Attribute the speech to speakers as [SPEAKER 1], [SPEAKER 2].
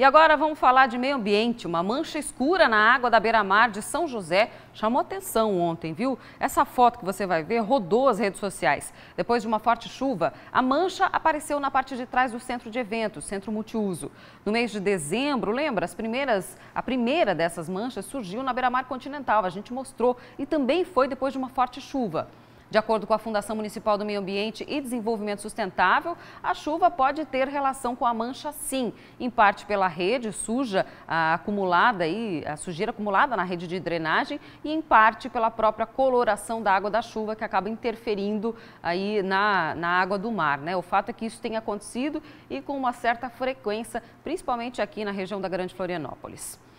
[SPEAKER 1] E agora vamos falar de meio ambiente. Uma mancha escura na água da beira-mar de São José chamou atenção ontem, viu? Essa foto que você vai ver rodou as redes sociais. Depois de uma forte chuva, a mancha apareceu na parte de trás do centro de eventos, centro multiuso. No mês de dezembro, lembra, as primeiras, a primeira dessas manchas surgiu na beira-mar continental, a gente mostrou, e também foi depois de uma forte chuva. De acordo com a Fundação Municipal do Meio Ambiente e Desenvolvimento Sustentável, a chuva pode ter relação com a mancha sim, em parte pela rede suja acumulada e a sujeira acumulada na rede de drenagem e em parte pela própria coloração da água da chuva que acaba interferindo aí na, na água do mar. Né? O fato é que isso tem acontecido e com uma certa frequência, principalmente aqui na região da Grande Florianópolis.